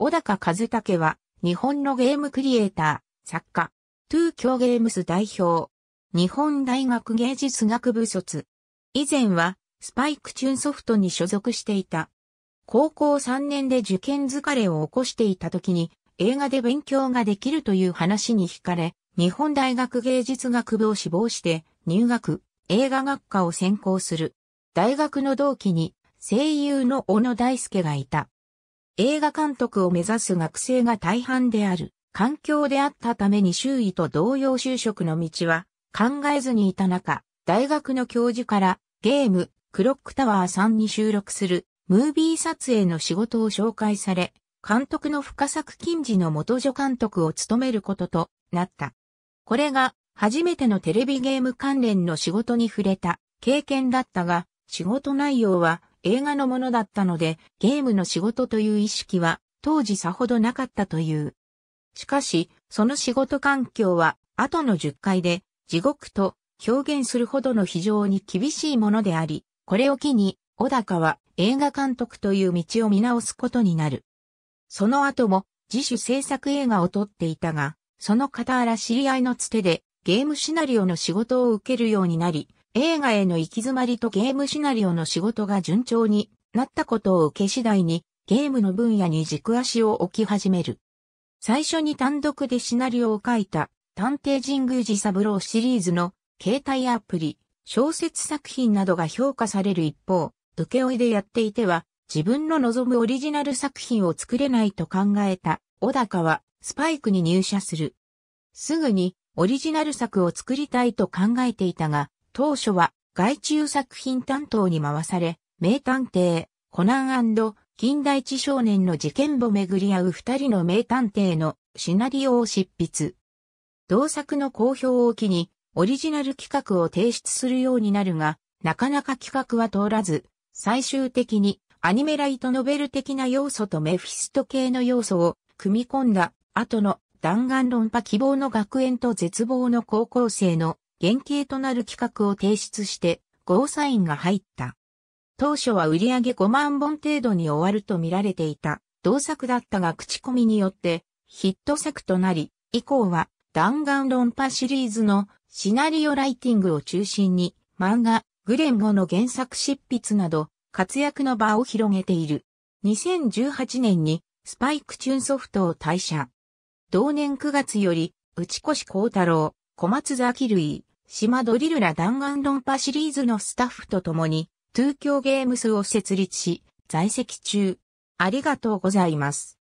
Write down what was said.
小高和武は、日本のゲームクリエイター、作家、ー京ゲームス代表、日本大学芸術学部卒。以前は、スパイクチューンソフトに所属していた。高校3年で受験疲れを起こしていた時に、映画で勉強ができるという話に惹かれ、日本大学芸術学部を志望して、入学、映画学科を専攻する。大学の同期に、声優の小野大輔がいた。映画監督を目指す学生が大半である環境であったために周囲と同様就職の道は考えずにいた中、大学の教授からゲームクロックタワーさんに収録するムービー撮影の仕事を紹介され、監督の深作金次の元助監督を務めることとなった。これが初めてのテレビゲーム関連の仕事に触れた経験だったが、仕事内容は映画のものだったので、ゲームの仕事という意識は当時さほどなかったという。しかし、その仕事環境は後の10回で地獄と表現するほどの非常に厳しいものであり、これを機に小高は映画監督という道を見直すことになる。その後も自主制作映画を撮っていたが、その傍ら知り合いのつてでゲームシナリオの仕事を受けるようになり、映画への行き詰まりとゲームシナリオの仕事が順調になったことを受け次第にゲームの分野に軸足を置き始める。最初に単独でシナリオを書いた探偵神宮寺三郎シリーズの携帯アプリ、小説作品などが評価される一方、請負でやっていては自分の望むオリジナル作品を作れないと考えた小高はスパイクに入社する。すぐにオリジナル作を作りたいと考えていたが、当初は外注作品担当に回され、名探偵、コナン近代一少年の事件簿巡り合う二人の名探偵のシナリオを執筆。同作の好評を機に、オリジナル企画を提出するようになるが、なかなか企画は通らず、最終的にアニメライトノベル的な要素とメフィスト系の要素を組み込んだ後の弾丸論破希望の学園と絶望の高校生の原型となる企画を提出して、ゴーサインが入った。当初は売上5万本程度に終わると見られていた、同作だったが口コミによってヒット作となり、以降は弾丸論破シリーズのシナリオライティングを中心に漫画、グレンゴの原作執筆など活躍の場を広げている。2018年にスパイクチュンソフトを退社。同年9月より内越幸太郎、小松崎類、島ドリルラ弾丸論破シリーズのスタッフと共に、東京ゲームスを設立し、在籍中。ありがとうございます。